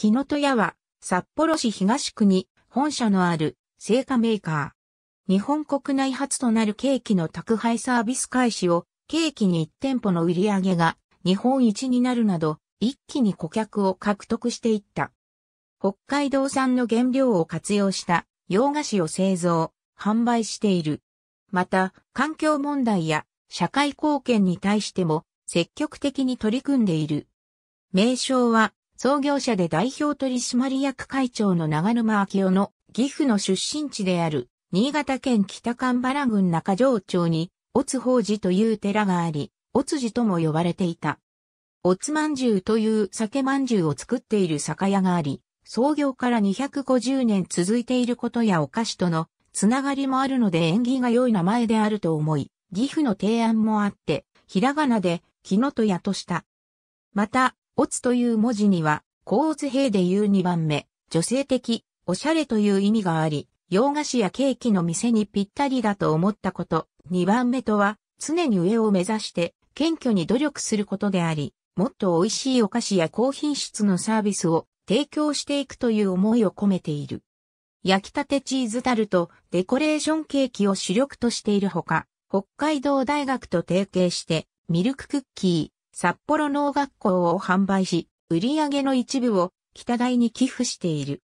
木の戸屋は、札幌市東区に本社のある製菓メーカー。日本国内初となるケーキの宅配サービス開始を、ケーキに1店舗の売り上げが日本一になるなど、一気に顧客を獲得していった。北海道産の原料を活用した洋菓子を製造、販売している。また、環境問題や社会貢献に対しても積極的に取り組んでいる。名称は創業者で代表取締役会長の長沼昭夫の岐阜の出身地である新潟県北神原郡中条町に、おつ法寺という寺があり、おつ寺とも呼ばれていた。おつまんじゅうという酒まんじゅうを作っている酒屋があり、創業から250年続いていることやお菓子とのつながりもあるので縁起が良い名前であると思い、岐阜の提案もあって、ひらがなで、木のとやとした。また、オツという文字には、甲乙兵でいう2番目、女性的、おしゃれという意味があり、洋菓子やケーキの店にぴったりだと思ったこと、2番目とは、常に上を目指して、謙虚に努力することであり、もっと美味しいお菓子や高品質のサービスを提供していくという思いを込めている。焼きたてチーズタルト、デコレーションケーキを主力としているほか、北海道大学と提携して、ミルククッキー、札幌農学校を販売し、売上の一部を北大に寄付している。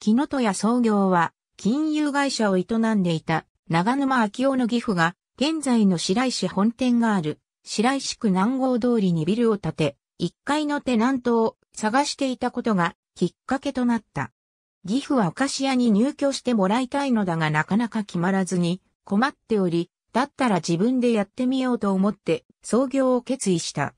木の戸屋創業は金融会社を営んでいた長沼昭夫の義父が現在の白石本店がある白石区南郷通りにビルを建て、1階のテナントを探していたことがきっかけとなった。義父はお菓子屋に入居してもらいたいのだがなかなか決まらずに困っており、だったら自分でやってみようと思って創業を決意した。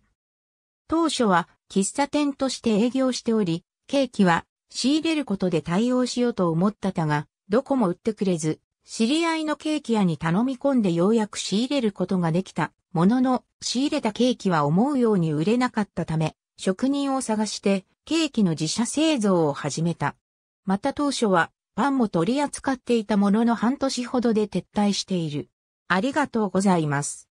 当初は喫茶店として営業しており、ケーキは仕入れることで対応しようと思ったたが、どこも売ってくれず、知り合いのケーキ屋に頼み込んでようやく仕入れることができた。ものの、仕入れたケーキは思うように売れなかったため、職人を探して、ケーキの自社製造を始めた。また当初は、パンも取り扱っていたものの半年ほどで撤退している。ありがとうございます。